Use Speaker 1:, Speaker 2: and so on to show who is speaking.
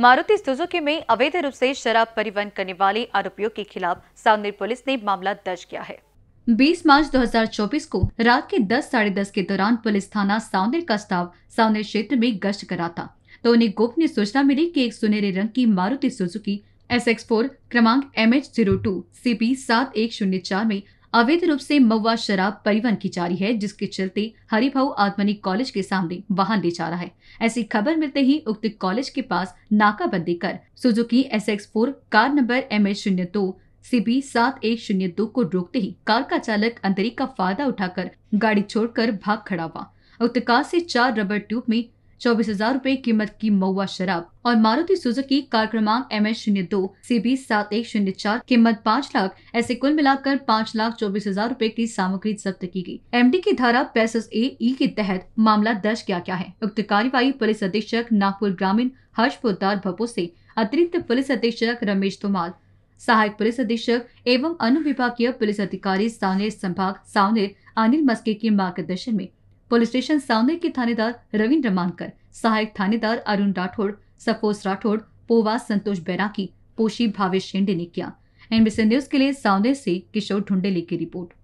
Speaker 1: Maruti Suzuki में अवैध रूप से शराब परिवहन करने वाले आरोपियों के खिलाफ सावनेर पुलिस ने मामला दर्ज किया है 20 मार्च 2024 को रात के दस साढ़े दस के दौरान पुलिस थाना सावनेर का स्टाफ सावनेर क्षेत्र में गश्त करा था तो उन्हें गोपनीय सूचना मिली कि एक सुनहरे रंग की Maruti Suzuki S X four क्रमांक M H zero two C P सात एक शून्य चार में अवैध रूप से मऊवा शराब परिवहन की जा रही है जिसके चलते हरिभाऊ आत्मनिक कॉलेज के सामने वाहन ले जा रहा है ऐसी खबर मिलते ही उक्त कॉलेज के पास नाकाबंदी कर Suzuki S X four car number M H शून्य दो सी बी सात एक शून्य दो को रोकते ही कार का चालक अंतरी का फायदा उठाकर गाड़ी छोड़कर भाग खड़ा हुआ उक्त कार से चार रबर ट्यूब में चौबीस हजार रूपए कीमत की मऊआ शराब और मारुति सुजुकी कार क्रमांक एम एस शून्य दो सी बी सात एक शून्य चार कीमत पाँच लाख ऐसे कुल मिलाकर पाँच लाख चौबीस हजार रूपए की सामग्री जब्त की गई एमडी की धारा पैंसठ ए ई e के तहत मामला दर्ज किया गया है उक्त कार्यवाही पुलिस अधीक्षक नागपुर ग्रामीण हर्ष पोदार भपो ऐसी अतिरिक्त पुलिस अधीक्षक रमेश तुमाल सहायक पुलिस अधीक्षक एवं अनुविभागीय पुलिस अधिकारी सावनेर संभाग सावनेर अनिल मस्के के मार्गदर्शन में पुलिस स्टेशन सावने के थानेदार रविन्द्र मानकर सहायक थानेदार अरुण राठौड़ सफोज राठौड़ पोवा संतोष बैराकी पोशी भावेश शेंडे ने किया एनबीसी न्यूज के लिए सावने से किशोर ढुंडे की रिपोर्ट